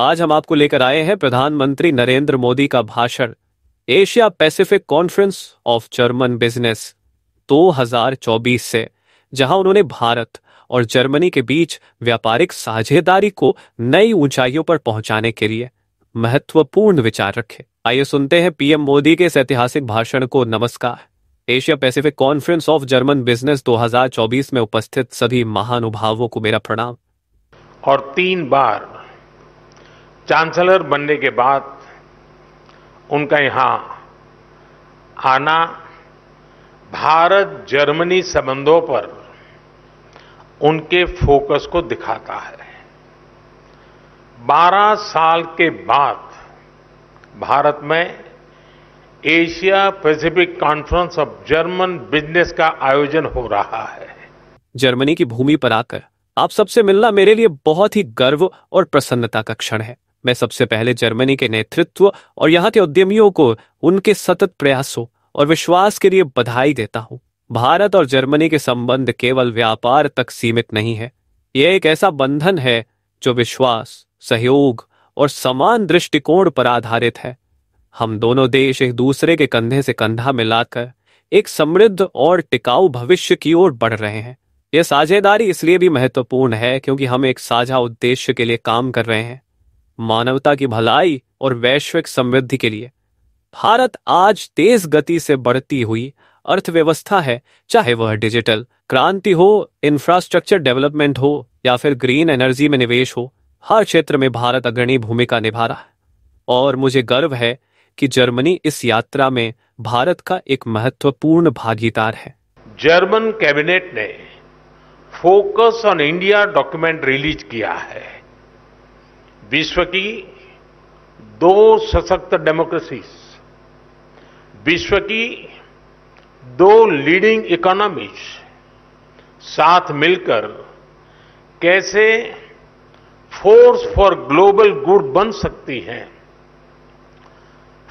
आज हम आपको लेकर आए हैं प्रधानमंत्री नरेंद्र मोदी का भाषण Asia Pacific conference of German business 2024 से जहां उन्होंने भारत और जर्मनी के बीच व्यापारिक साझेदारी को नई ऊंचाइयों पर पहुंचाने के लिए महत्वपूर्ण विचार रखे आइए सुनते हैं पीएम मोदी के इस ऐतिहासिक भाषण को नमस्कार Asia Pacific conference of German business 2024 में उपस्थित सभी महानुभावों को मेरा प्रणाम और तीन बार चांसलर बनने के बाद उनका यहां आना भारत जर्मनी संबंधों पर उनके फोकस को दिखाता है 12 साल के बाद भारत में Asia Pacific conference of German business का आयोजन हो रहा है जर्मनी की भूमि पर आकर आप सबसे मिलना मेरे लिए बहुत ही गर्व और प्रसन्नता का क्षण है में सबसे पहले जर्मनी के नेतृत्व और यहाँ के उद्यमियों को उनके सतत प्रयासों और विश्वास के लिए बधाई देता हूँ भारत और जर्मनी के संबंध केवल व्यापार तक सीमित नहीं है यह एक ऐसा बंधन है जो विश्वास सहयोग और समान दृष्टिकोण पर आधारित है हम दोनों देश एक दूसरे के कंधे से कंधा मिलाकर एक समृद्ध और टिकाऊ भविष्य की ओर बढ़ रहे हैं यह साझेदारी इसलिए भी महत्वपूर्ण है क्योंकि हम एक साझा उद्देश्य के लिए काम कर रहे हैं मानवता की भलाई और वैश्विक समृद्धि के लिए भारत आज तेज गति से बढ़ती हुई अर्थव्यवस्था है चाहे वह डिजिटल क्रांति हो इंफ्रास्ट्रक्चर डेवलपमेंट हो या फिर ग्रीन एनर्जी में निवेश हो हर क्षेत्र में भारत अग्रणी भूमिका निभा रहा है और मुझे गर्व है कि जर्मनी इस यात्रा में भारत का एक महत्वपूर्ण भागीदार है जर्मन कैबिनेट ने focus on India document release किया है विश्व की दो सशक्त डेमोक्रेसीज विश्व की दो लीडिंग इकोनॉमीज साथ मिलकर कैसे फोर्स फॉर ग्लोबल गुड बन सकती है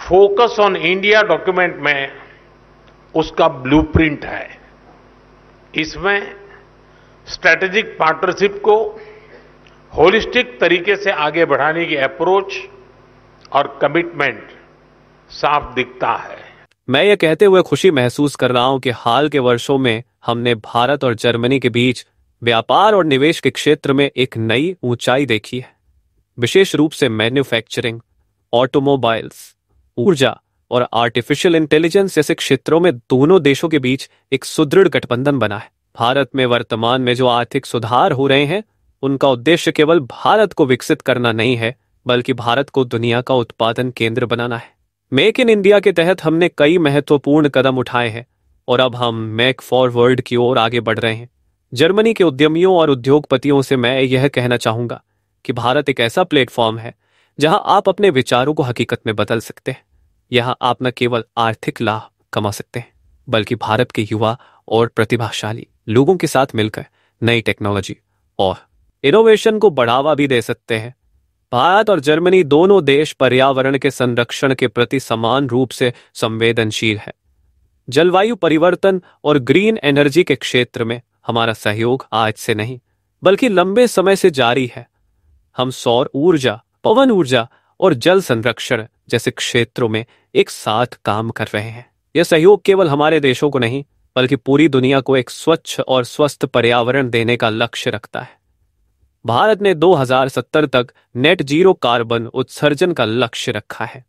फोकस ऑन इंडिया डॉक्यूमेंट में उसका ब्लूप्रिंट है इसमें स्ट्रैटेजिक पार्टनरशिप को होलिस्टिक तरीके से आगे बढ़ाने की अप्रोच और कमिटमेंट साफ दिखता है मैं ये कहते हुए खुशी महसूस कर रहा हूँ कि हाल के वर्षों में हमने भारत और जर्मनी के बीच व्यापार और निवेश के क्षेत्र में एक नई ऊंचाई देखी है विशेष रूप से मैन्युफैक्चरिंग ऑटोमोबाइल्स ऊर्जा और आर्टिफिशियल इंटेलिजेंस जैसे क्षेत्रों में दोनों देशों के बीच एक सुदृढ़ गठबंधन बना है भारत में वर्तमान में जो आर्थिक सुधार हो रहे हैं उनका उद्देश्य केवल भारत को विकसित करना नहीं है बल्कि भारत को दुनिया का उत्पादन केंद्र बनाना है मेक इन इंडिया के तहत हमने कई महत्वपूर्ण कदम उठाए हैं और अब हम मेक फॉर वर्ल्ड की ओर आगे बढ़ रहे हैं जर्मनी के उद्यमियों और उद्योगपतियों से मैं यह कहना चाहूंगा कि भारत एक ऐसा प्लेटफॉर्म है जहां आप अपने विचारों को हकीकत में बदल सकते हैं यहां आप न केवल आर्थिक लाभ कमा सकते हैं बल्कि भारत के युवा और प्रतिभाशाली लोगों के साथ मिलकर नई टेक्नोलॉजी और इनोवेशन को बढ़ावा भी दे सकते हैं भारत और जर्मनी दोनों देश पर्यावरण के संरक्षण के प्रति समान रूप से संवेदनशील है जलवायु परिवर्तन और ग्रीन एनर्जी के क्षेत्र में हमारा सहयोग आज से नहीं बल्कि लंबे समय से जारी है हम सौर ऊर्जा पवन ऊर्जा और जल संरक्षण जैसे क्षेत्रों में एक साथ काम कर रहे हैं यह सहयोग केवल हमारे देशों को नहीं बल्कि पूरी दुनिया को एक स्वच्छ और स्वस्थ पर्यावरण देने का लक्ष्य रखता है भारत ने 2070 तक नेट जीरो कार्बन उत्सर्जन का लक्ष्य रखा है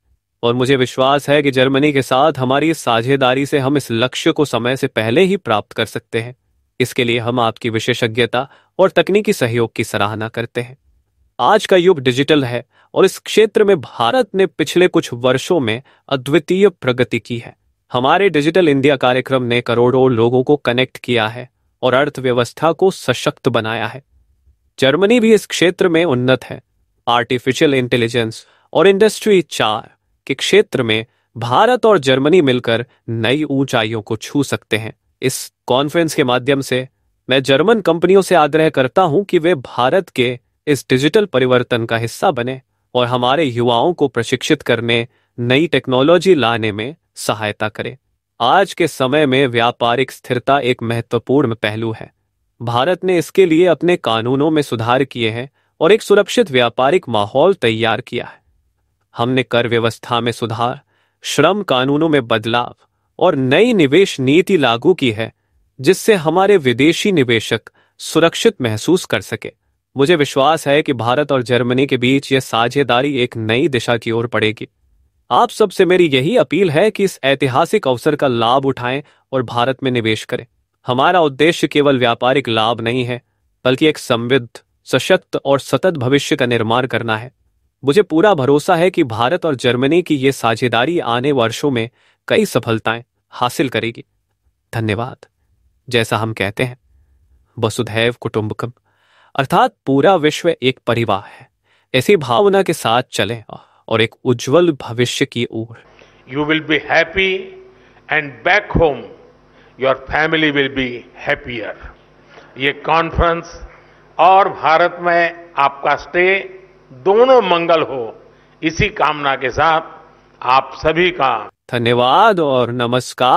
और मुझे विश्वास है कि जर्मनी के साथ हमारी साझेदारी से हम इस लक्ष्य को समय से पहले ही प्राप्त कर सकते हैं इसके लिए हम आपकी विशेषज्ञता और तकनीकी सहयोग की सराहना करते हैं आज का युग डिजिटल है और इस क्षेत्र में भारत ने पिछले कुछ वर्षों में अद्वितीय प्रगति की है हमारे डिजिटल इंडिया कार्यक्रम ने करोड़ों लोगों को कनेक्ट किया है और अर्थव्यवस्था को सशक्त बनाया है जर्मनी भी इस क्षेत्र में उन्नत है आर्टिफिशियल इंटेलिजेंस और इंडस्ट्री चार के क्षेत्र में भारत और जर्मनी मिलकर नई ऊंचाइयों को छू सकते हैं इस कॉन्फ्रेंस के माध्यम से मैं जर्मन कंपनियों से आग्रह करता हूं कि वे भारत के इस डिजिटल परिवर्तन का हिस्सा बने और हमारे युवाओं को प्रशिक्षित करने नई टेक्नोलॉजी लाने में सहायता करें आज के समय में व्यापारिक स्थिरता एक महत्वपूर्ण पहलू है भारत ने इसके लिए अपने कानूनों में सुधार किए हैं और एक सुरक्षित व्यापारिक माहौल तैयार किया है हमने कर व्यवस्था में सुधार श्रम कानूनों में बदलाव और नई निवेश नीति लागू की है जिससे हमारे विदेशी निवेशक सुरक्षित महसूस कर सके मुझे विश्वास है कि भारत और जर्मनी के बीच यह साझेदारी एक नई दिशा की ओर पड़ेगी आप सबसे मेरी यही अपील है कि इस ऐतिहासिक अवसर का लाभ उठाएं और भारत में निवेश करें हमारा उद्देश्य केवल व्यापारिक लाभ नहीं है बल्कि एक समृद्ध सशक्त और सतत भविष्य का निर्माण करना है मुझे पूरा भरोसा है कि भारत और जर्मनी की ये साझेदारी आने वर्षों में कई सफलताएं हासिल करेगी धन्यवाद जैसा हम कहते हैं वसुधैव कुटुंबकम अर्थात पूरा विश्व एक परिवार है ऐसी भावना के साथ चले और एक उज्जवल भविष्य की ओर you will be happy and back home your family will be happier ये कॉन्फ्रेंस और भारत में आपका स्टे दोनों मंगल हो इसी कामना के साथ आप सभी का धन्यवाद और नमस्कार